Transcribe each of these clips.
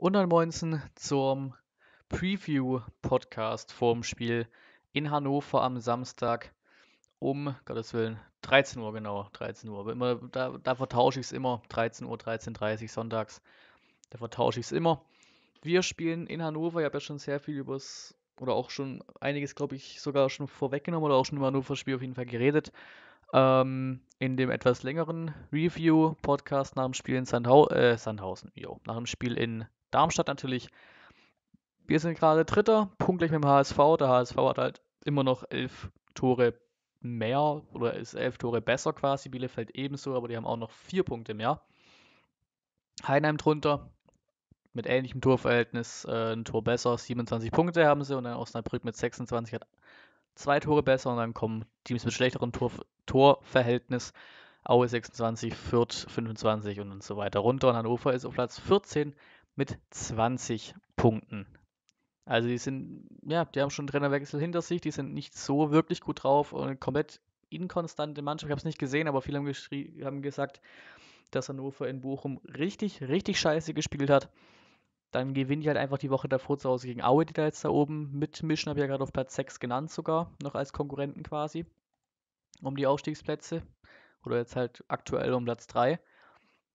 und dann Moinsen zum Preview-Podcast vorm Spiel in Hannover am Samstag um, Gottes Willen, 13 Uhr genau, 13 Uhr. Aber immer, da, da vertausche ich es immer, 13 Uhr, 13.30 Uhr sonntags, da vertausche ich es immer. Wir spielen in Hannover, ich habe ja schon sehr viel übers, oder auch schon einiges, glaube ich, sogar schon vorweggenommen oder auch schon über Hannover Spiel auf jeden Fall geredet. Ähm, in dem etwas längeren Review-Podcast nach dem Spiel in Sandhau äh, Sandhausen, jo, nach dem Spiel in Darmstadt natürlich. Wir sind gerade Dritter, punktgleich mit dem HSV. Der HSV hat halt immer noch elf Tore mehr oder ist elf Tore besser quasi. Bielefeld ebenso, aber die haben auch noch vier Punkte mehr. Heinheim drunter mit ähnlichem Torverhältnis, äh, ein Tor besser, 27 Punkte haben sie und dann Osnabrück mit 26 hat zwei Tore besser und dann kommen Teams mit schlechterem Tor, Torverhältnis. Aue 26, Fürth 25 und so weiter runter. Und Hannover ist auf Platz 14 mit 20 Punkten. Also die sind, ja, die haben schon einen Trainerwechsel hinter sich, die sind nicht so wirklich gut drauf und eine komplett inkonstante Mannschaft. Ich habe es nicht gesehen, aber viele haben, haben gesagt, dass Hannover in Bochum richtig, richtig scheiße gespielt hat. Dann gewinnt die halt einfach die Woche davor zu Hause gegen Aue, die da jetzt da oben mitmischen. Habe ich ja gerade auf Platz 6 genannt sogar, noch als Konkurrenten quasi. Um die Aufstiegsplätze. Oder jetzt halt aktuell um Platz 3.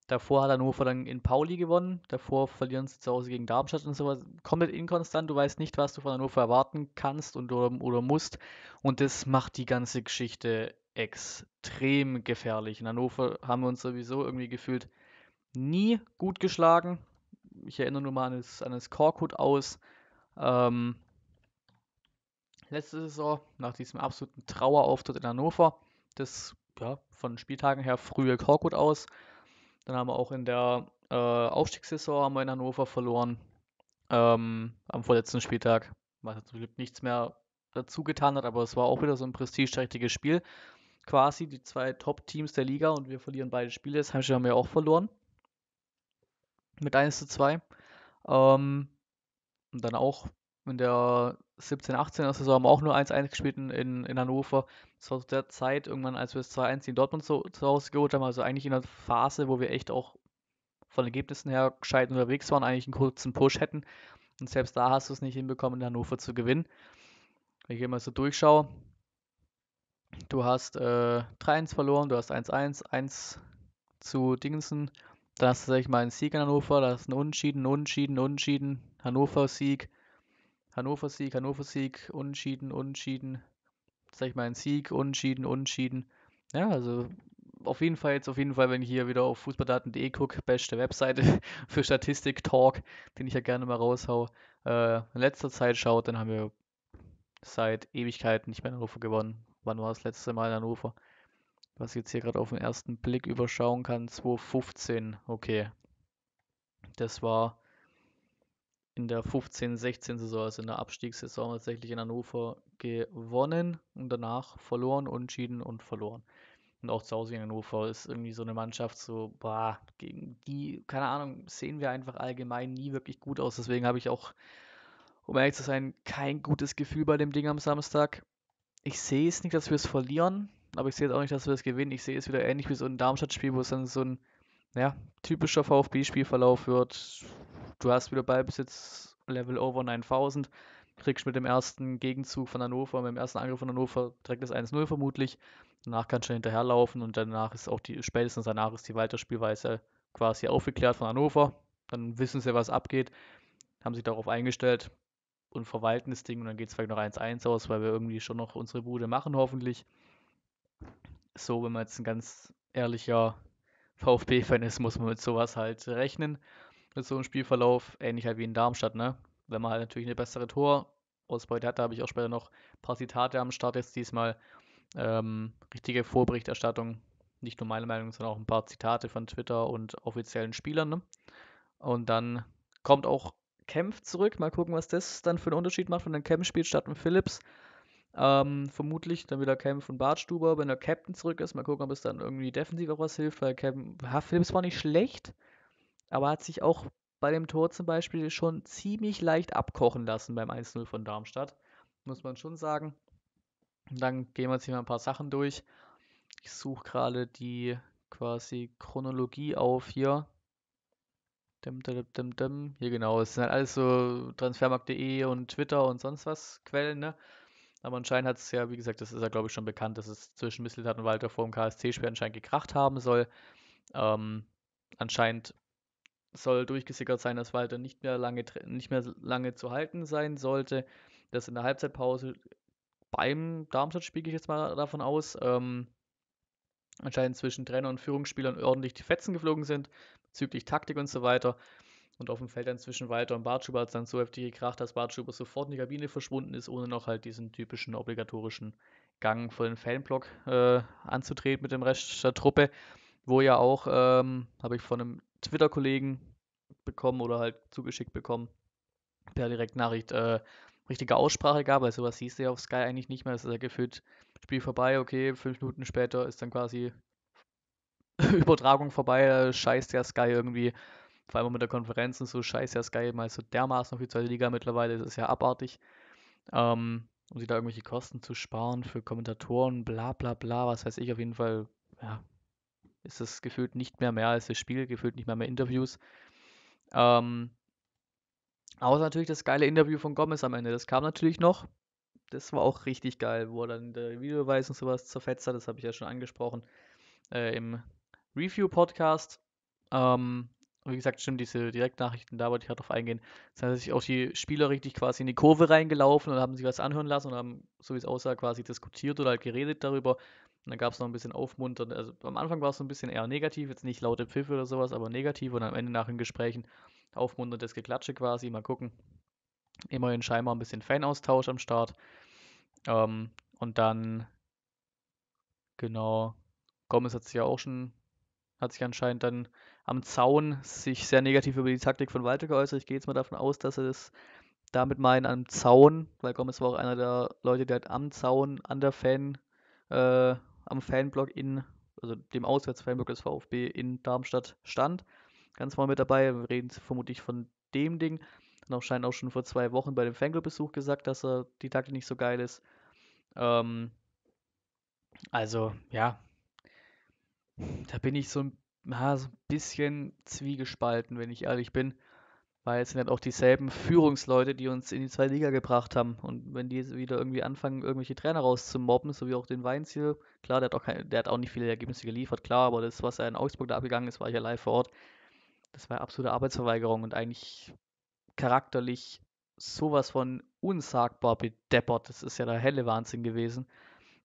Davor hat Hannover dann in Pauli gewonnen. Davor verlieren sie zu Hause gegen Darmstadt und sowas. Komplett inkonstant. Du weißt nicht, was du von Hannover erwarten kannst und oder, oder musst. Und das macht die ganze Geschichte extrem gefährlich. In Hannover haben wir uns sowieso irgendwie gefühlt nie gut geschlagen. Ich erinnere nur mal an das, an das Korkut aus. Ähm, letzte Saison, nach diesem absoluten Trauerauftritt in Hannover, das ja, von Spieltagen her frühe Korkut aus. Dann haben wir auch in der äh, Aufstiegssaison haben wir in Hannover verloren. Ähm, am vorletzten Spieltag, was zum Glück nichts mehr dazu getan hat, aber es war auch wieder so ein prestigeträchtiges Spiel. Quasi die zwei Top-Teams der Liga und wir verlieren beide Spiele. Das Heimspiel haben wir auch verloren. Mit 1 zu 2. Ähm, und dann auch in der 17, 18er Saison haben auch nur 1-1 gespielt in, in Hannover. Das war zu der Zeit irgendwann, als wir das 2-1 in Dortmund so, zu Hause geholt haben. Also eigentlich in einer Phase, wo wir echt auch von Ergebnissen her gescheit unterwegs waren, eigentlich einen kurzen Push hätten. Und selbst da hast du es nicht hinbekommen, in Hannover zu gewinnen. Wenn ich immer so durchschaue, du hast äh, 3-1 verloren, du hast 1-1, 1 zu Dingensen. Dann hast du, sag ich mal, einen Sieg in Hannover, da hast du einen Unentschieden, einen Unentschieden, einen Unentschieden, Hannover-Sieg. Hannover-Sieg, Hannover-Sieg, Unentschieden, Unentschieden, sag ich mal, ein Sieg, Unentschieden, Unentschieden. Ja, also auf jeden Fall jetzt, auf jeden Fall, wenn ich hier wieder auf fußballdaten.de gucke, beste Webseite für Statistik-Talk, den ich ja gerne mal raushau, äh, in letzter Zeit schaut, dann haben wir seit Ewigkeiten nicht mehr in Hannover gewonnen. Wann war das letzte Mal in Hannover? Was ich jetzt hier gerade auf den ersten Blick überschauen kann, 2015, okay. Das war in der 15-16 Saison, also in der Abstiegssaison tatsächlich in Hannover gewonnen und danach verloren, unentschieden und verloren. Und auch zu Hause in Hannover ist irgendwie so eine Mannschaft so, boah, gegen die, keine Ahnung, sehen wir einfach allgemein nie wirklich gut aus. Deswegen habe ich auch, um ehrlich zu sein, kein gutes Gefühl bei dem Ding am Samstag. Ich sehe es nicht, dass wir es verlieren, aber ich sehe es auch nicht, dass wir es gewinnen. Ich sehe es wieder ähnlich wie so ein Darmstadt-Spiel, wo es dann so ein ja, typischer VfB-Spielverlauf wird, du hast wieder Ballbesitz, Level over 9000, kriegst mit dem ersten Gegenzug von Hannover, mit dem ersten Angriff von Hannover direkt das 1-0 vermutlich. Danach kannst du hinterherlaufen und danach ist auch die, spätestens danach ist die Weiterspielweise quasi aufgeklärt von Hannover. Dann wissen sie, was abgeht, haben sich darauf eingestellt und verwalten das Ding und dann geht es vielleicht noch 1-1 aus, weil wir irgendwie schon noch unsere Bude machen, hoffentlich. So, wenn man jetzt ein ganz ehrlicher VfB-Fan ist, muss man mit sowas halt rechnen. Mit so einem Spielverlauf, ähnlich halt wie in Darmstadt, ne? Wenn man halt natürlich eine bessere Tor Torausbeute hat, da habe ich auch später noch ein paar Zitate am Start jetzt diesmal. Ähm, richtige Vorberichterstattung, nicht nur meine Meinung, sondern auch ein paar Zitate von Twitter und offiziellen Spielern. Ne? Und dann kommt auch Kempf zurück. Mal gucken, was das dann für einen Unterschied macht. von dann Kempf spielt statt einem Phillips. Ähm, vermutlich dann wieder Cam von Bartstuber, wenn der Captain zurück ist. Mal gucken, ob es dann irgendwie defensiv auch was hilft, weil Cam Phillips war nicht schlecht, aber hat sich auch bei dem Tor zum Beispiel schon ziemlich leicht abkochen lassen beim 1-0 von Darmstadt. Muss man schon sagen. Und dann gehen wir jetzt hier mal ein paar Sachen durch. Ich suche gerade die quasi Chronologie auf hier. Dim, dim, dim, dim. Hier genau, es sind halt alles so transfermarkt.de und Twitter und sonst was Quellen, ne? Aber anscheinend hat es ja, wie gesagt, das ist ja, glaube ich, schon bekannt, dass es zwischen Misseltat und Walter vor dem KSC-Spiel anscheinend gekracht haben soll. Ähm, anscheinend soll durchgesickert sein, dass Walter nicht mehr lange, nicht mehr lange zu halten sein sollte. Dass in der Halbzeitpause beim Darmstadt-Spiel ich jetzt mal davon aus, ähm, anscheinend zwischen Trainer und Führungsspielern ordentlich die Fetzen geflogen sind, bezüglich Taktik und so weiter und auf dem Feld dann zwischen Walter und Bartschuber hat es dann so heftig gekracht, dass Bartschuber sofort in die Kabine verschwunden ist, ohne noch halt diesen typischen obligatorischen Gang für den Fanblock äh, anzutreten mit dem Rest der Truppe, wo ja auch, ähm, habe ich von einem Twitter-Kollegen bekommen oder halt zugeschickt bekommen, per Direktnachricht äh, richtige Aussprache gab, weil sowas siehst du ja auf Sky eigentlich nicht mehr, es ist ja gefühlt Spiel vorbei, okay, fünf Minuten später ist dann quasi Übertragung vorbei, da scheißt ja Sky irgendwie vor allem mit der Konferenz und so scheiße ja Sky mal so dermaßen auf die zweite Liga mittlerweile, das ist ja abartig. Ähm, um sich da irgendwelche Kosten zu sparen für Kommentatoren, bla bla bla, was weiß ich, auf jeden Fall, ja, ist das gefühlt nicht mehr mehr als das Spiel, gefühlt nicht mehr mehr Interviews. Ähm, außer natürlich das geile Interview von Gomez am Ende, das kam natürlich noch. Das war auch richtig geil, wo er dann der Videobeweis und sowas zerfetzt hat, das habe ich ja schon angesprochen äh, im Review-Podcast. Ähm, wie gesagt, stimmt, diese Direktnachrichten, da wollte ich gerade halt drauf eingehen. Das heißt, sich auch die Spieler richtig quasi in die Kurve reingelaufen und haben sich was anhören lassen und haben, so wie es aussah, quasi diskutiert oder halt geredet darüber. Und dann gab es noch ein bisschen aufmunternd. Also am Anfang war es so ein bisschen eher negativ, jetzt nicht laute Pfiffe oder sowas, aber negativ und am Ende nach den Gesprächen aufmunterndes Geklatsche quasi. Mal gucken. Immerhin scheinbar ein bisschen Fanaustausch am Start. Ähm, und dann, genau, Gomez hat sich ja auch schon, hat sich anscheinend dann am Zaun sich sehr negativ über die Taktik von Walter geäußert. Ich gehe jetzt mal davon aus, dass er das damit meinen, am Zaun, weil Gomez war auch einer der Leute, der halt am Zaun, an der Fan, äh, am Fanblock in, also dem Auswärtsfanblock des VfB in Darmstadt stand. Ganz mal mit dabei. Wir reden vermutlich von dem Ding. Hat auch scheint auch schon vor zwei Wochen bei dem Fanclub-Besuch gesagt, dass er die Taktik nicht so geil ist. Ähm, also, ja. Da bin ich so ein ja, so ein bisschen zwiegespalten, wenn ich ehrlich bin. Weil es sind halt auch dieselben Führungsleute, die uns in die zweite Liga gebracht haben. Und wenn die wieder irgendwie anfangen, irgendwelche Trainer rauszumobben, so wie auch den Weinziel, klar, der hat auch, keine, der hat auch nicht viele Ergebnisse geliefert, klar, aber das, was er in Augsburg da abgegangen ist, war ich ja live vor Ort. Das war absolute Arbeitsverweigerung und eigentlich charakterlich sowas von unsagbar bedeppert. Das ist ja der helle Wahnsinn gewesen.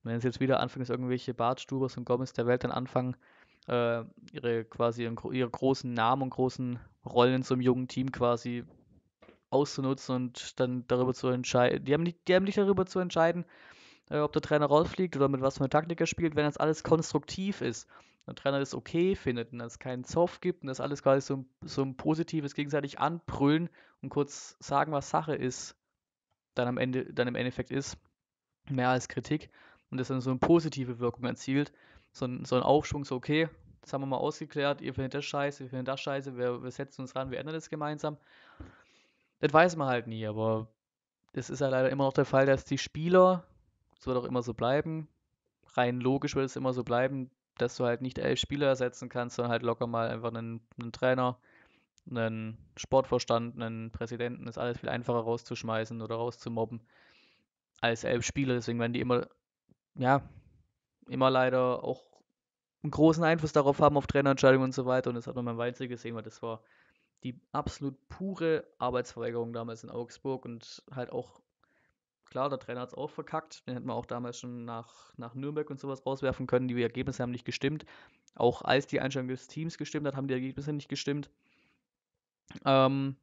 wenn es jetzt wieder anfängt, dass irgendwelche Bartstubers und Gomez der Welt dann anfangen, äh, ihre quasi ihren, ihre großen Namen und großen Rollen in so einem jungen Team quasi auszunutzen und dann darüber zu entscheiden. Die haben nicht, die haben nicht darüber zu entscheiden, äh, ob der Trainer rausfliegt oder mit was für einer Taktik er spielt, wenn das alles konstruktiv ist. Der Trainer das okay findet und es keinen Zoff gibt und das alles quasi so ein, so ein positives gegenseitig anbrüllen und kurz sagen, was Sache ist, dann am Ende, dann im Endeffekt ist, mehr als Kritik und das dann so eine positive Wirkung erzielt, so ein, so ein Aufschwung, so okay, das haben wir mal ausgeklärt, ihr findet das scheiße, wir findet das scheiße, wir, wir setzen uns ran, wir ändern das gemeinsam. Das weiß man halt nie, aber das ist ja leider immer noch der Fall, dass die Spieler, es wird auch immer so bleiben, rein logisch wird es immer so bleiben, dass du halt nicht elf Spieler ersetzen kannst, sondern halt locker mal einfach einen, einen Trainer, einen Sportvorstand, einen Präsidenten, ist alles viel einfacher rauszuschmeißen oder rauszumobben als elf Spieler. Deswegen werden die immer, ja, immer leider auch einen großen Einfluss darauf haben, auf Trainerentscheidungen und so weiter. Und das hat man beim Weinzel gesehen, weil das war die absolut pure Arbeitsverweigerung damals in Augsburg und halt auch, klar, der Trainer hat es auch verkackt. Den hätten wir auch damals schon nach, nach Nürnberg und sowas rauswerfen können. Die Ergebnisse haben nicht gestimmt. Auch als die Einstellung des Teams gestimmt hat, haben die Ergebnisse nicht gestimmt. Ähm,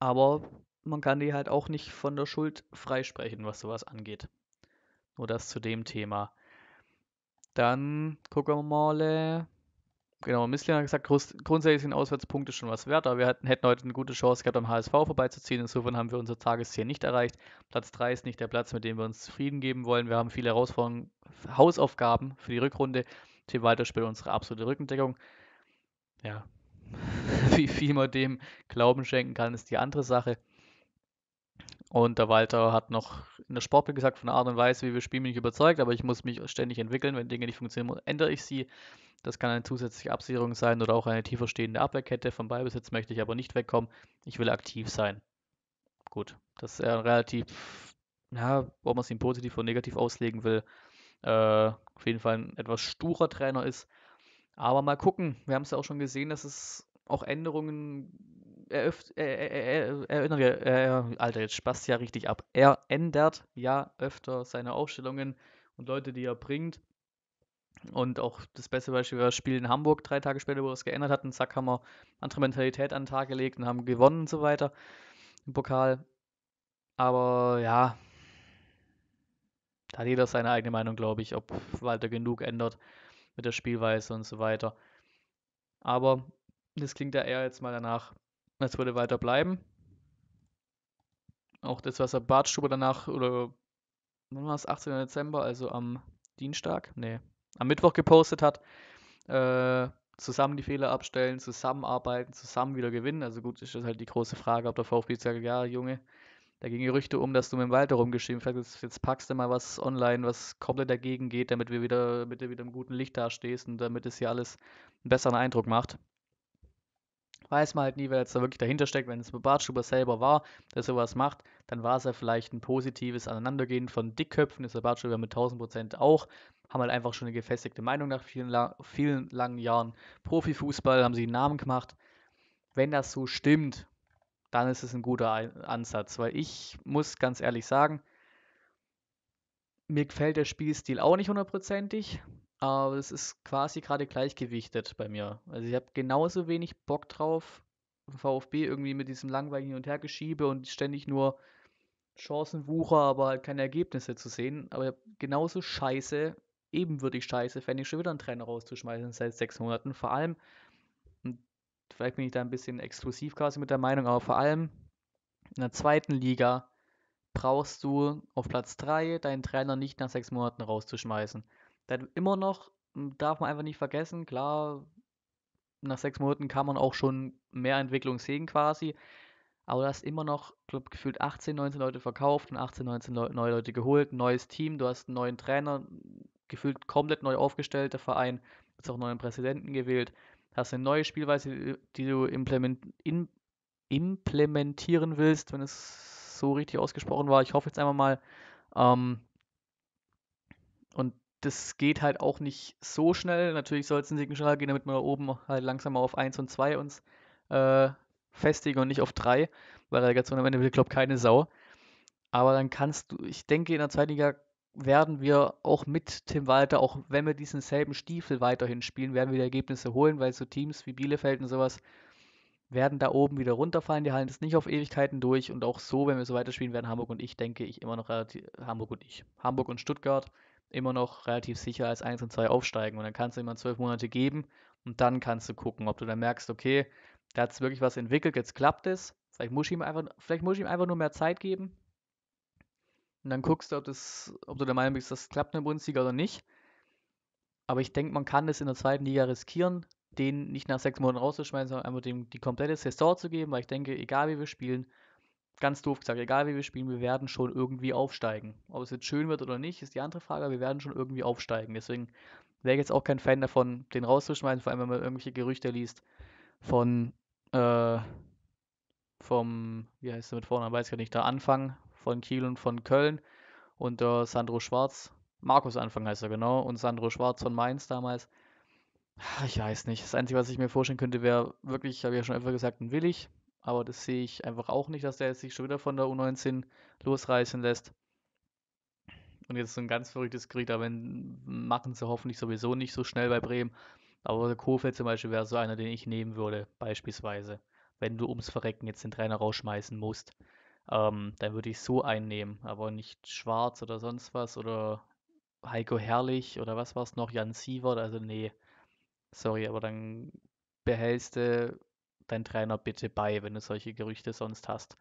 aber man kann die halt auch nicht von der Schuld freisprechen, was sowas angeht. Nur das zu dem Thema. Dann gucken wir mal. Äh, genau, Missling hat gesagt, grundsätzlich sind Auswärtspunkte schon was wert, aber wir hatten, hätten heute eine gute Chance gehabt, am HSV vorbeizuziehen. Insofern haben wir unser Tagesziel nicht erreicht. Platz 3 ist nicht der Platz, mit dem wir uns zufrieden geben wollen. Wir haben viele Herausforderungen, Hausaufgaben für die Rückrunde. Tim Walter spielt unsere absolute Rückendeckung. Ja, wie viel man dem Glauben schenken kann, ist die andere Sache. Und der Walter hat noch in der Sportbild gesagt, von der Art und Weise, wie wir spielen, bin ich überzeugt, aber ich muss mich ständig entwickeln. Wenn Dinge nicht funktionieren, ändere ich sie. Das kann eine zusätzliche Absicherung sein oder auch eine tiefer stehende Abwehrkette. Vom Ballbesitz möchte ich aber nicht wegkommen. Ich will aktiv sein. Gut, das ist ja relativ, ja, ob man es ihm positiv oder negativ auslegen will, äh, auf jeden Fall ein etwas sturer Trainer ist. Aber mal gucken, wir haben es ja auch schon gesehen, dass es auch Änderungen eröff, äh, äh, äh, äh, erinnern wir, äh, Alter, jetzt spaßt ja richtig ab. Er ändert ja öfter seine Aufstellungen und Leute, die er bringt. Und auch das beste Beispiel war das Spiel in Hamburg, drei Tage später, wo er es geändert hat. Und zack, haben wir andere Mentalität an den Tag gelegt und haben gewonnen und so weiter im Pokal. Aber ja, da hat jeder seine eigene Meinung, glaube ich, ob Walter genug ändert mit der Spielweise und so weiter. Aber das klingt ja eher jetzt mal danach, jetzt würde weiter bleiben. Auch das, was er Bartstube danach, oder wann war es, 18. Dezember, also am Dienstag, nee, am Mittwoch gepostet hat, äh, zusammen die Fehler abstellen, zusammenarbeiten, zusammen wieder gewinnen. Also gut, ist das halt die große Frage, ob der VfB sagt, ja, Junge, da gingen Gerüchte um, dass du mit dem Walter rumgeschrieben hast. Jetzt, jetzt, packst du mal was online, was komplett dagegen geht, damit wir wieder, damit du wieder im guten Licht dastehst und damit es hier alles einen besseren Eindruck macht weiß man halt nie, wer jetzt da wirklich dahinter steckt. Wenn es Bartschuber selber war, der sowas macht, dann war es ja vielleicht ein positives Aneinandergehen von Dickköpfen. Ist der Bartschuber mit 1000% auch. Haben halt einfach schon eine gefestigte Meinung nach vielen, vielen langen Jahren Profifußball, haben sie einen Namen gemacht. Wenn das so stimmt, dann ist es ein guter Ansatz, weil ich muss ganz ehrlich sagen, mir gefällt der Spielstil auch nicht hundertprozentig. Aber es ist quasi gerade gleichgewichtet bei mir. Also ich habe genauso wenig Bock drauf, VfB irgendwie mit diesem langweiligen Hin- und Hergeschiebe und ständig nur Chancenwucher, aber halt keine Ergebnisse zu sehen. Aber genauso scheiße, ebenwürdig scheiße, fände ich schon wieder einen Trainer rauszuschmeißen seit sechs Monaten. Vor allem, vielleicht bin ich da ein bisschen exklusiv quasi mit der Meinung, aber vor allem in der zweiten Liga brauchst du auf Platz 3 deinen Trainer nicht nach sechs Monaten rauszuschmeißen dann immer noch, hm, darf man einfach nicht vergessen, klar, nach sechs Monaten kann man auch schon mehr Entwicklung sehen quasi. Aber du hast immer noch, glaube gefühlt 18, 19 Leute verkauft und 18, 19 Le neue Leute geholt, neues Team, du hast einen neuen Trainer, hm, gefühlt komplett neu aufgestellt, der Verein, hast auch einen neuen Präsidenten gewählt, hast eine neue Spielweise, äh, die du implement in, implementieren willst, wenn es so richtig ausgesprochen war. Ich hoffe jetzt einmal mal. Ähm, und das geht halt auch nicht so schnell. Natürlich soll es ein Ticken schneller gehen, damit wir da oben halt langsam auf 1 und 2 uns äh, festigen und nicht auf 3, weil Relegation am Ende will, glaube ich, keine Sau. Aber dann kannst du, ich denke, in der zweiten Liga werden wir auch mit Tim Walter, auch wenn wir diesen selben Stiefel weiterhin spielen, werden wir die Ergebnisse holen, weil so Teams wie Bielefeld und sowas werden da oben wieder runterfallen. Die halten es nicht auf Ewigkeiten durch und auch so, wenn wir so weiterspielen, werden Hamburg und ich, denke ich, immer noch relativ, Hamburg und ich, Hamburg und Stuttgart immer noch relativ sicher als 1 und 2 aufsteigen. Und dann kannst du immer zwölf Monate geben und dann kannst du gucken, ob du dann merkst, okay, da hat es wirklich was entwickelt, jetzt klappt es. Vielleicht muss, ich ihm einfach, vielleicht muss ich ihm einfach nur mehr Zeit geben. Und dann guckst du, ob, das, ob du der Meinung bist, das klappt in der Bundesliga oder nicht. Aber ich denke, man kann es in der zweiten Liga riskieren, den nicht nach sechs Monaten rauszuschmeißen, sondern einfach dem die komplette Saison zu geben, weil ich denke, egal wie wir spielen, ganz doof gesagt, egal wie wir spielen, wir werden schon irgendwie aufsteigen. Ob es jetzt schön wird oder nicht, ist die andere Frage, aber wir werden schon irgendwie aufsteigen. Deswegen wäre ich jetzt auch kein Fan davon, den rauszuschmeißen, vor allem wenn man irgendwelche Gerüchte liest von äh, vom, wie heißt er mit vorne, weiß ich gar nicht, der Anfang von Kiel und von Köln und äh, Sandro Schwarz, Markus Anfang heißt er genau, und Sandro Schwarz von Mainz damals. Ich weiß nicht. Das Einzige, was ich mir vorstellen könnte, wäre wirklich, habe ich ja schon öfter gesagt, ein Willig, aber das sehe ich einfach auch nicht, dass der sich schon wieder von der U19 losreißen lässt. Und jetzt so ein ganz verrücktes Krieg, aber machen sie hoffentlich sowieso nicht so schnell bei Bremen. Aber Kofeld zum Beispiel wäre so einer, den ich nehmen würde, beispielsweise. Wenn du ums Verrecken jetzt den Trainer rausschmeißen musst, ähm, dann würde ich so einen nehmen, aber nicht Schwarz oder sonst was oder Heiko Herrlich oder was war es noch, Jan Sievert, also nee, sorry, aber dann behältst du dein Trainer bitte bei, wenn du solche Gerüchte sonst hast.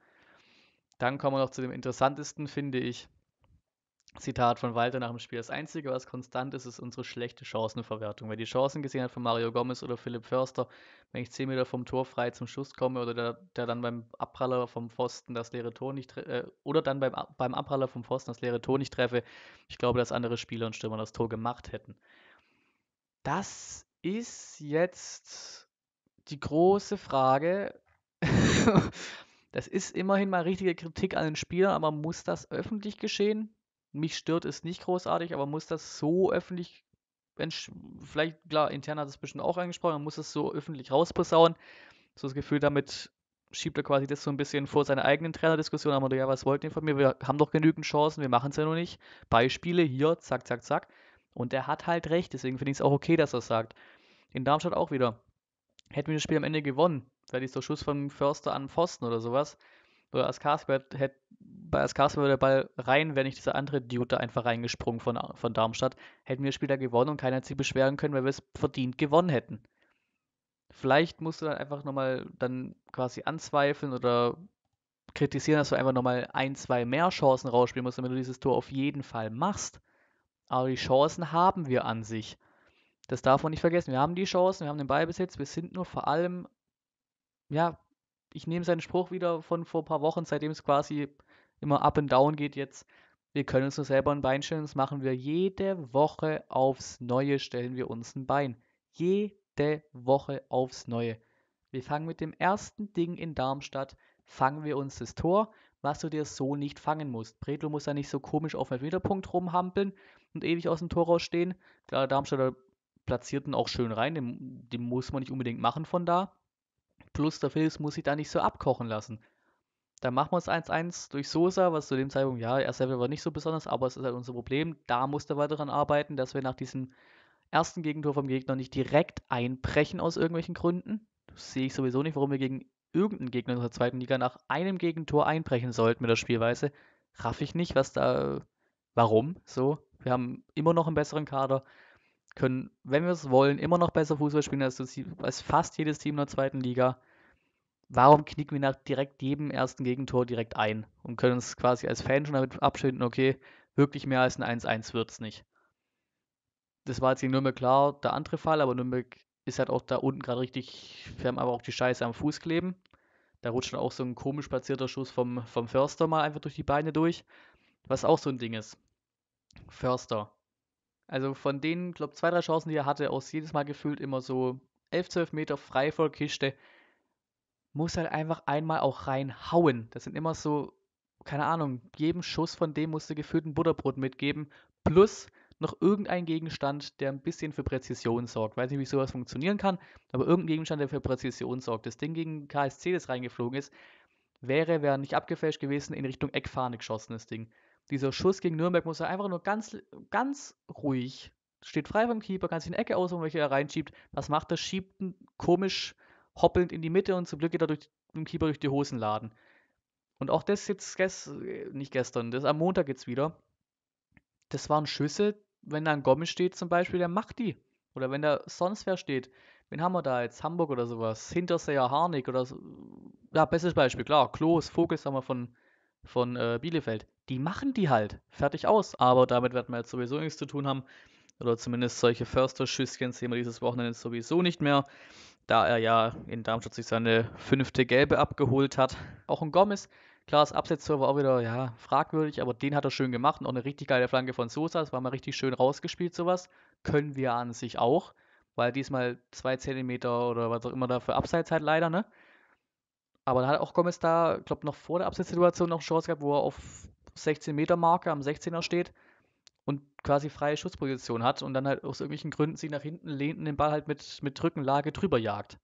Dann kommen wir noch zu dem interessantesten, finde ich. Zitat von Walter nach dem Spiel. Das Einzige, was konstant ist, ist unsere schlechte Chancenverwertung. Wer die Chancen gesehen hat von Mario Gomez oder Philipp Förster, wenn ich 10 Meter vom Tor frei zum Schuss komme oder der, der dann beim Abpraller vom Pfosten das leere Tor nicht äh, oder dann beim, beim Abpraller vom Pfosten das leere Tor nicht treffe, ich glaube, dass andere Spieler und Stürmer das Tor gemacht hätten. Das ist jetzt die große Frage, das ist immerhin mal richtige Kritik an den Spielern, aber muss das öffentlich geschehen? Mich stört es nicht großartig, aber muss das so öffentlich, vielleicht, klar, intern hat es bestimmt auch angesprochen, man muss es so öffentlich rausposaunen. So das Gefühl, damit schiebt er quasi das so ein bisschen vor seine eigenen Trainerdiskussion, aber ja, was wollt ihr von mir? Wir haben doch genügend Chancen, wir machen es ja noch nicht. Beispiele hier, zack, zack, zack. Und er hat halt recht, deswegen finde ich es auch okay, dass er es sagt. In Darmstadt auch wieder hätten wir das Spiel am Ende gewonnen, wäre dieser Schuss von Förster an Pfosten oder sowas. Oder Askarsberg hätte, bei Askarsberg wäre der Ball rein, wäre nicht dieser andere da einfach reingesprungen von, von Darmstadt. Hätten wir das Spiel da gewonnen und keiner hat sich beschweren können, weil wir es verdient gewonnen hätten. Vielleicht musst du dann einfach nochmal dann quasi anzweifeln oder kritisieren, dass du einfach nochmal ein, zwei mehr Chancen rausspielen musst, damit du dieses Tor auf jeden Fall machst. Aber die Chancen haben wir an sich. Das darf man nicht vergessen. Wir haben die Chancen, wir haben den Ballbesitz, wir sind nur vor allem, ja, ich nehme seinen Spruch wieder von vor ein paar Wochen, seitdem es quasi immer up and down geht jetzt. Wir können uns nur selber ein Bein stellen, das machen wir jede Woche aufs Neue, stellen wir uns ein Bein. Jede Woche aufs Neue. Wir fangen mit dem ersten Ding in Darmstadt, fangen wir uns das Tor, was du dir so nicht fangen musst. Bredlo muss ja nicht so komisch auf dem Meterpunkt rumhampeln und ewig aus dem Tor rausstehen. Klar, Darmstädter Platzierten auch schön rein. Den, den muss man nicht unbedingt machen von da. Plus der Phillips muss sich da nicht so abkochen lassen. Da machen wir es 1-1 durch Sosa, was zu dem Zeitpunkt, ja, er selber war nicht so besonders, aber es ist halt unser Problem. Da muss er weiter daran arbeiten, dass wir nach diesem ersten Gegentor vom Gegner nicht direkt einbrechen aus irgendwelchen Gründen. Das sehe ich sowieso nicht, warum wir gegen irgendeinen Gegner in unserer zweiten Liga nach einem Gegentor einbrechen sollten mit der Spielweise. Raff ich nicht, was da, warum so. Wir haben immer noch einen besseren Kader können, wenn wir es wollen, immer noch besser Fußball spielen als, als fast jedes Team in der zweiten Liga. Warum knicken wir nach direkt jedem ersten Gegentor direkt ein und können uns quasi als Fan schon damit abschinden, okay, wirklich mehr als ein 1-1 wird es nicht. Das war jetzt gegen Nürnberg klar der andere Fall, aber Nürnberg ist halt auch da unten gerade richtig, wir haben aber auch die Scheiße am Fuß kleben. Da rutscht dann auch so ein komisch platzierter Schuss vom, vom Förster mal einfach durch die Beine durch, was auch so ein Ding ist. Förster, also von den, glaube zwei, drei Chancen, die er hatte, aus jedes Mal gefühlt immer so 11, 12 Meter frei vor Kiste. Muss halt einfach einmal auch reinhauen. Das sind immer so, keine Ahnung, jedem Schuss von dem musste gefühlt ein Butterbrot mitgeben. Plus noch irgendein Gegenstand, der ein bisschen für Präzision sorgt. Weiß nicht, wie sowas funktionieren kann, aber irgendein Gegenstand, der für Präzision sorgt. Das Ding gegen KSC, das reingeflogen ist, wäre, wäre nicht abgefälscht gewesen, in Richtung Eckfahne geschossen, das Ding. Dieser Schuss gegen Nürnberg muss er einfach nur ganz, ganz ruhig, steht frei vom Keeper, kann sich eine Ecke ausruhen, welche er reinschiebt. Was macht er? Schiebt ihn komisch hoppelnd in die Mitte und zum Glück geht er durch den Keeper durch die Hosen laden. Und auch das jetzt, gest äh, nicht gestern, das am Montag jetzt wieder. Das waren Schüsse, wenn da ein Gommes steht zum Beispiel, der macht die. Oder wenn da sonst wer steht. Wen haben wir da jetzt? Hamburg oder sowas? Hinterseher, Harnik oder so. Ja, bestes Beispiel, klar. Klos, Vogels haben wir von, von äh, Bielefeld die machen die halt. Fertig aus. Aber damit werden wir jetzt sowieso nichts zu tun haben. Oder zumindest solche Förster-Schüsschen sehen wir dieses Wochenende sowieso nicht mehr. Da er ja in Darmstadt sich seine fünfte Gelbe abgeholt hat. Auch ein Gomez. Klar, das Absetzer war auch wieder ja, fragwürdig, aber den hat er schön gemacht. Und auch eine richtig geile Flanke von Sosa. Das war mal richtig schön rausgespielt, sowas. Können wir an sich auch. Weil diesmal zwei Zentimeter oder was auch immer da für Abseits halt leider, ne? Aber da hat auch Gomez da, glaube noch vor der Absetzsituation noch eine Chance gehabt, wo er auf 16-Meter-Marke am 16er steht und quasi freie Schutzposition hat und dann halt aus irgendwelchen Gründen sich nach hinten lehnt und den Ball halt mit, mit Rückenlage drüber jagt.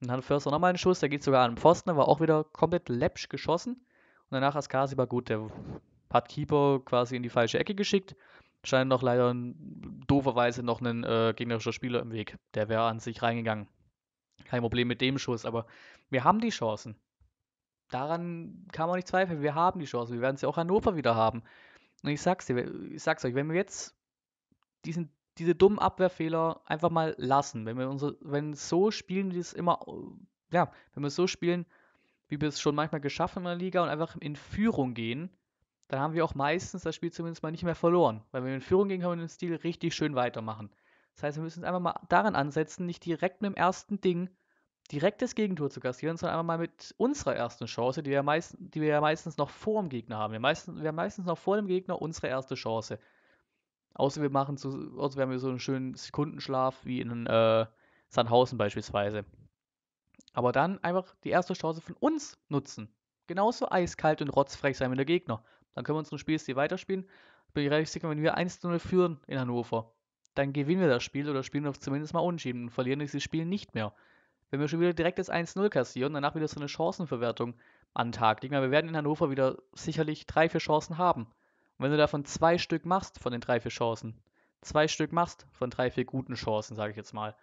Und dann hat Förster nochmal einen Schuss, der geht sogar an den Pfosten, aber auch wieder komplett läppsch geschossen. Und danach Askasi war gut, der hat Keeper quasi in die falsche Ecke geschickt. Scheint noch leider dooferweise noch ein äh, gegnerischer Spieler im Weg. Der wäre an sich reingegangen. Kein Problem mit dem Schuss, aber wir haben die Chancen daran kann man nicht zweifeln. Wir haben die Chance. Wir werden sie auch Hannover wieder haben. Und ich sag's dir, ich sag's euch, wenn wir jetzt diesen, diese dummen Abwehrfehler einfach mal lassen, wenn wir unsere, wenn so spielen, die es immer, ja, wenn wir so spielen, wie wir es schon manchmal geschafft haben in der Liga und einfach in Führung gehen, dann haben wir auch meistens das Spiel zumindest mal nicht mehr verloren. Weil wenn wir in Führung gehen, können wir den Stil richtig schön weitermachen. Das heißt, wir müssen uns einfach mal daran ansetzen, nicht direkt mit dem ersten Ding direktes Gegentor zu kassieren, sondern einmal mal mit unserer ersten Chance, die wir, meist, die wir ja meistens noch vor dem Gegner haben. Wir, meistens, wir haben meistens noch vor dem Gegner unsere erste Chance. Außer wir machen so, außer wir haben so einen schönen Sekundenschlaf wie in äh, Sandhausen beispielsweise. Aber dann einfach die erste Chance von uns nutzen. Genauso eiskalt und rotzfrech sein wie der Gegner. Dann können wir unseren Spielstil weiterspielen. Bin ich relativ sicher, wenn wir 1-0 führen in Hannover, dann gewinnen wir das Spiel oder spielen wir zumindest mal unentschieden und verlieren dieses Spiel nicht mehr wenn wir schon wieder direkt das 1-0 kassieren, danach wieder so eine Chancenverwertung an Tag legen. Weil wir werden in Hannover wieder sicherlich drei, vier Chancen haben. Und wenn du davon zwei Stück machst von den drei, vier Chancen, zwei Stück machst von drei, vier guten Chancen, sage ich jetzt mal,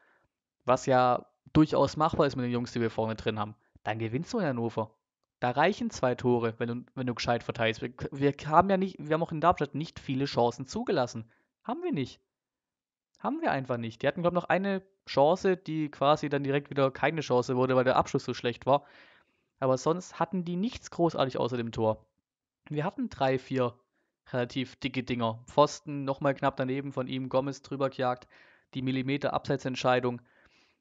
was ja durchaus machbar ist mit den Jungs, die wir vorne drin haben, dann gewinnst du in Hannover. Da reichen zwei Tore, wenn du, wenn du gescheit verteilst. Wir, wir haben ja nicht, wir haben auch in Darmstadt nicht viele Chancen zugelassen. Haben wir nicht. Haben wir einfach nicht. Die hatten, glaube ich, noch eine Chance, die quasi dann direkt wieder keine Chance wurde, weil der Abschluss so schlecht war. Aber sonst hatten die nichts großartig außer dem Tor. Wir hatten drei, vier relativ dicke Dinger. Pfosten nochmal knapp daneben von ihm, Gomez drüber gejagt, die Millimeter Abseitsentscheidung.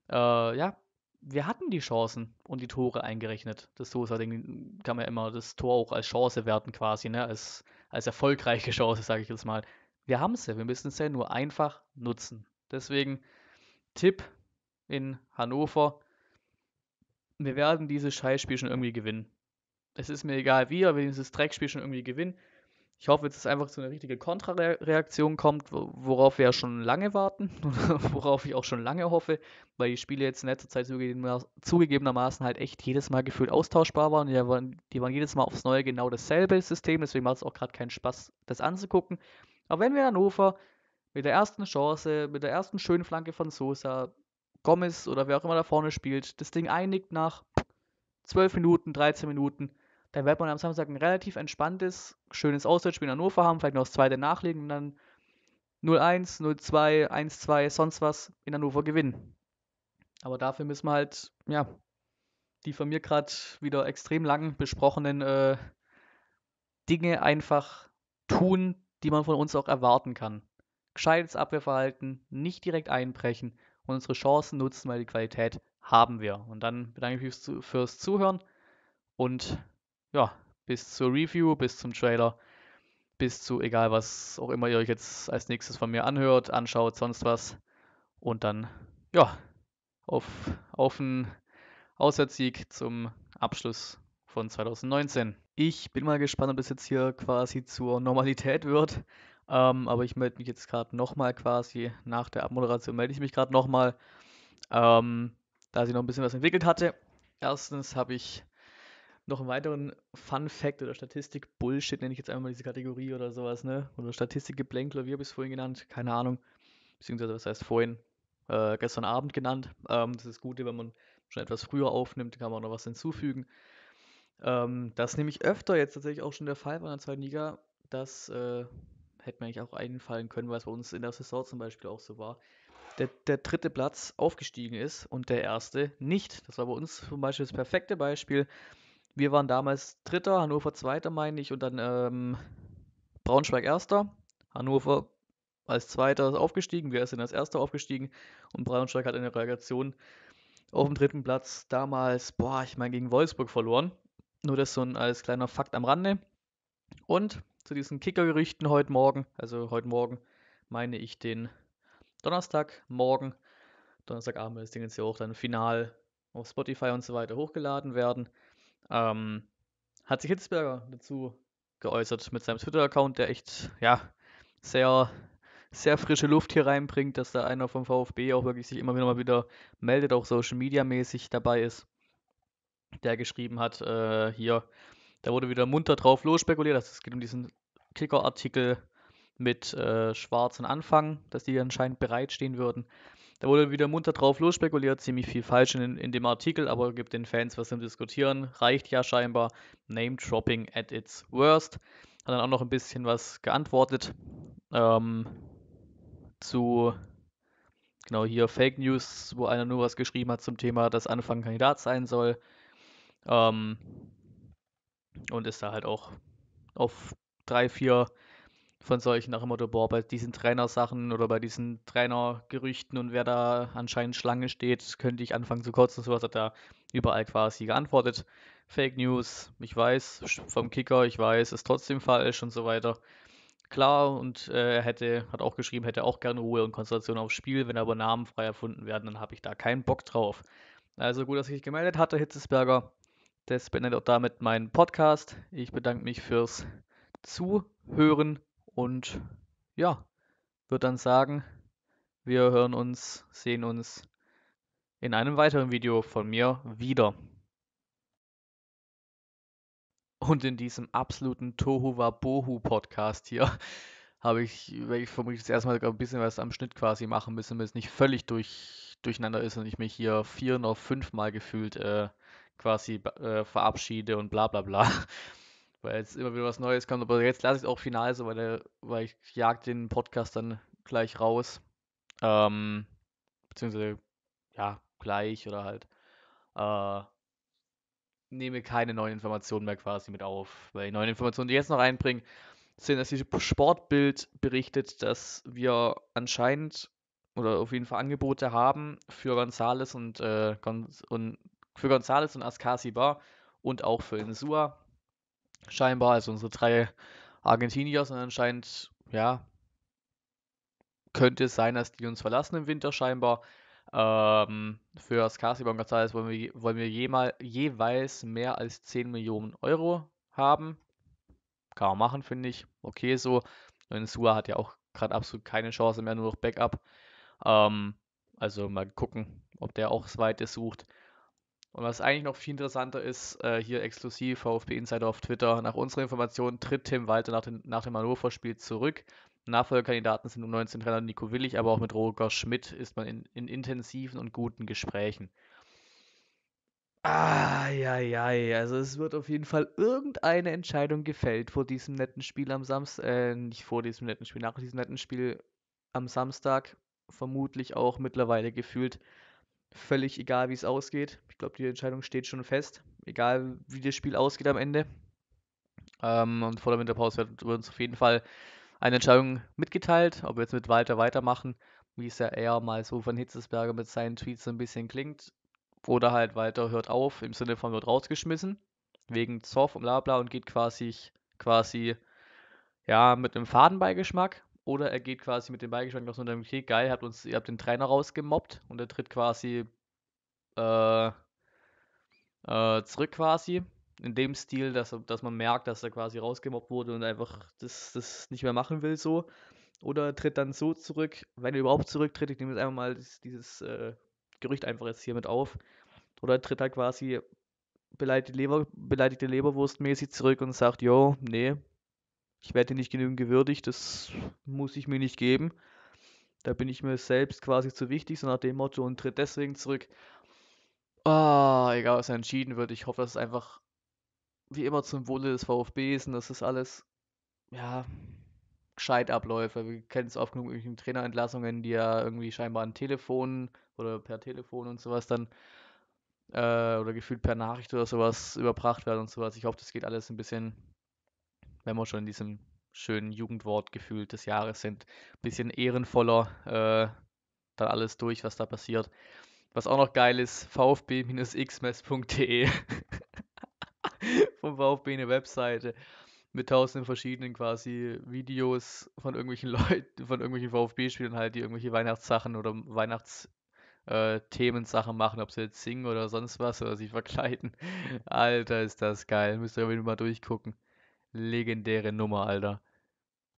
Äh, ja, wir hatten die Chancen und die Tore eingerechnet. Das Sosa-Ding kann man ja immer das Tor auch als Chance werten quasi, ne? als, als erfolgreiche Chance, sage ich jetzt mal wir haben es ja, wir müssen es ja nur einfach nutzen. Deswegen Tipp in Hannover, wir werden dieses Scheißspiel schon irgendwie gewinnen. Es ist mir egal wie, aber dieses Dreckspiel schon irgendwie gewinnen. Ich hoffe, dass es einfach zu einer richtigen Kontrareaktion kommt, worauf wir ja schon lange warten, worauf ich auch schon lange hoffe, weil die Spiele jetzt in letzter Zeit zugegebenermaßen halt echt jedes Mal gefühlt austauschbar waren, die waren jedes Mal aufs Neue genau dasselbe System, deswegen macht es auch gerade keinen Spaß, das anzugucken. Aber wenn wir Hannover mit der ersten Chance, mit der ersten schönen Flanke von Sosa, Gomez oder wer auch immer da vorne spielt, das Ding einigt nach 12 Minuten, 13 Minuten, dann wird man am Samstag ein relativ entspanntes, schönes Auswärtsspiel in Hannover haben, vielleicht noch das zweite nachlegen und dann 0-1, 0-2, 1-2, sonst was in Hannover gewinnen. Aber dafür müssen wir halt, ja, die von mir gerade wieder extrem lang besprochenen äh, Dinge einfach tun, die man von uns auch erwarten kann. Gescheites Abwehrverhalten, nicht direkt einbrechen und unsere Chancen nutzen, weil die Qualität haben wir. Und dann bedanke ich mich fürs Zuhören und ja, bis zur Review, bis zum Trailer, bis zu egal was auch immer ihr euch jetzt als nächstes von mir anhört, anschaut, sonst was. Und dann, ja, auf, auf einen Auswärtssieg zum Abschluss von 2019. Ich bin mal gespannt, ob das jetzt hier quasi zur Normalität wird. Ähm, aber ich melde mich jetzt gerade nochmal quasi nach der Abmoderation, melde ich mich gerade nochmal, ähm, da sie noch ein bisschen was entwickelt hatte. Erstens habe ich noch einen weiteren Fun Fact oder Statistik Bullshit, nenne ich jetzt einmal diese Kategorie oder sowas, ne? Oder Geplänkler, wie habe ich es vorhin genannt? Keine Ahnung. Beziehungsweise, was heißt vorhin? Äh, gestern Abend genannt. Ähm, das ist das Gute, wenn man schon etwas früher aufnimmt, kann man auch noch was hinzufügen. Ähm, das ist nämlich öfter jetzt tatsächlich auch schon der Fall bei der zweiten Liga. Das äh, hätte mir eigentlich auch einfallen können, weil es bei uns in der Saison zum Beispiel auch so war. Der, der, dritte Platz aufgestiegen ist und der erste nicht. Das war bei uns zum Beispiel das perfekte Beispiel. Wir waren damals Dritter, Hannover Zweiter, meine ich, und dann ähm, Braunschweig Erster. Hannover als Zweiter ist aufgestiegen, wir sind als Erster aufgestiegen und Braunschweig hat in der Relegation auf dem dritten Platz damals, boah, ich meine, gegen Wolfsburg verloren. Nur das so ein, als kleiner Fakt am Rande. Und zu diesen Kickergerüchten heute Morgen, also heute Morgen meine ich den Donnerstagmorgen. Donnerstagabend wird das Ding jetzt ja auch dann final auf Spotify und so weiter hochgeladen werden. Ähm, hat sich Hitzberger dazu geäußert mit seinem Twitter-Account, der echt, ja, sehr, sehr frische Luft hier reinbringt, dass da einer vom VfB auch wirklich sich immer wieder mal wieder meldet, auch Social Media mäßig dabei ist der geschrieben hat, äh, hier, da wurde wieder munter drauf los spekuliert, dass es geht um diesen Kicker-Artikel mit äh, schwarzen Anfang, dass die anscheinend bereitstehen würden. Da wurde wieder munter drauf los spekuliert, ziemlich viel falsch in, in dem Artikel, aber gibt den Fans was zum Diskutieren. Reicht ja scheinbar. Name-Dropping at its worst. Hat dann auch noch ein bisschen was geantwortet ähm, zu, genau hier, Fake News, wo einer nur was geschrieben hat zum Thema, dass Anfang Kandidat sein soll. Ähm, und ist da halt auch auf drei, vier von solchen nach dem Motto, boah, bei diesen Trainersachen oder bei diesen Trainergerüchten und wer da anscheinend Schlange steht, könnte ich anfangen zu kotzen. So was hat er überall quasi geantwortet. Fake News, ich weiß, vom Kicker, ich weiß, ist trotzdem falsch und so weiter. Klar, und äh, er hätte, hat auch geschrieben, hätte auch gerne Ruhe und Konzentration aufs Spiel, wenn aber Namen frei erfunden werden, dann habe ich da keinen Bock drauf. Also gut, dass ich gemeldet hatte, Hitzesberger. Das beendet auch damit meinen Podcast. Ich bedanke mich fürs Zuhören und ja, würde dann sagen, wir hören uns, sehen uns in einem weiteren Video von mir wieder. Und in diesem absoluten Tohu Tohuwabohu-Podcast hier habe ich, weil ich vermutlich das erste Mal ein bisschen was am Schnitt quasi machen müssen, damit es nicht völlig durch, durcheinander ist und ich mich hier vier oder fünfmal gefühlt äh, quasi äh, verabschiede und bla bla bla. Weil jetzt immer wieder was Neues kommt. Aber jetzt lasse ich es auch final so, weil, der, weil ich jag den Podcast dann gleich raus. Ähm, beziehungsweise, ja, gleich oder halt. Äh, nehme keine neuen Informationen mehr quasi mit auf. Weil die neuen Informationen, die ich jetzt noch einbringe, sind, dass dieses Sportbild berichtet, dass wir anscheinend oder auf jeden Fall Angebote haben für Gonzales und, äh, und für Gonzales und Ascasi Bar und auch für Insua. Scheinbar, also unsere drei Argentinier sind anscheinend, ja, könnte es sein, dass die uns verlassen im Winter scheinbar. Ähm, für Ascasi Bar und Gonzales wollen wir, wollen wir jemal, jeweils mehr als 10 Millionen Euro haben. Kann man machen, finde ich. Okay, so. Und Insua hat ja auch gerade absolut keine Chance mehr, nur noch Backup. Ähm, also mal gucken, ob der auch das Weite sucht. Und was eigentlich noch viel interessanter ist, äh, hier exklusiv VfB Insider auf Twitter. Nach unserer Information tritt Tim Walter nach, den, nach dem Hannover-Spiel zurück. Nachfolgerkandidaten sind um 19 Trainer Nico Willig, aber auch mit Roger Schmidt ist man in, in intensiven und guten Gesprächen. Ah, ja, ja, also es wird auf jeden Fall irgendeine Entscheidung gefällt vor diesem netten Spiel am Samstag, äh, nicht vor diesem netten Spiel, nach diesem netten Spiel am Samstag, vermutlich auch mittlerweile gefühlt völlig egal, wie es ausgeht. Ich glaube, die Entscheidung steht schon fest, egal wie das Spiel ausgeht am Ende. Ähm, und vor der Winterpause wird uns auf jeden Fall eine Entscheidung mitgeteilt, ob wir jetzt mit Walter weitermachen, wie es ja eher mal so von Hitzesberger mit seinen Tweets so ein bisschen klingt. Oder halt Walter hört auf, im Sinne von wird rausgeschmissen, wegen Zoff und bla bla und geht quasi, quasi ja, mit einem Fadenbeigeschmack oder er geht quasi mit dem Beigeschmack noch so unter dem Krieg, geil, habt uns, ihr habt den Trainer rausgemobbt und er tritt quasi äh, äh, zurück quasi. In dem Stil, dass, dass man merkt, dass er quasi rausgemobbt wurde und einfach das, das nicht mehr machen will so. Oder er tritt dann so zurück, wenn er überhaupt zurücktritt, ich nehme jetzt einfach mal dieses, dieses äh, Gerücht einfach jetzt hier mit auf. Oder er tritt er halt quasi beleidigte, Leber, beleidigte Leberwurst mäßig zurück und sagt, jo, nee, ich werde nicht genügend gewürdigt, das muss ich mir nicht geben. Da bin ich mir selbst quasi zu wichtig, so nach dem Motto und tritt deswegen zurück. Ah, egal, was entschieden wird. Ich hoffe, dass es einfach wie immer zum Wohle des VfB ist und das ist alles, ja, gescheit abläuft. Wir kennen es oft genug mit Trainerentlassungen, die ja irgendwie scheinbar an Telefon oder per Telefon und sowas dann äh, oder gefühlt per Nachricht oder sowas überbracht werden und sowas. Ich hoffe, das geht alles ein bisschen wenn wir schon in diesem schönen Jugendwortgefühl des Jahres sind, ein bisschen ehrenvoller äh, dann alles durch, was da passiert. Was auch noch geil ist, vfb-xmess.de vom VfB eine Webseite mit tausenden verschiedenen quasi Videos von irgendwelchen Leuten, von irgendwelchen VfB-Spielern halt, die irgendwelche Weihnachtssachen oder Weihnachts äh, Themensachen machen, ob sie jetzt singen oder sonst was oder sich verkleiden. Alter, ist das geil. Müsst ihr mal durchgucken legendäre Nummer, Alter.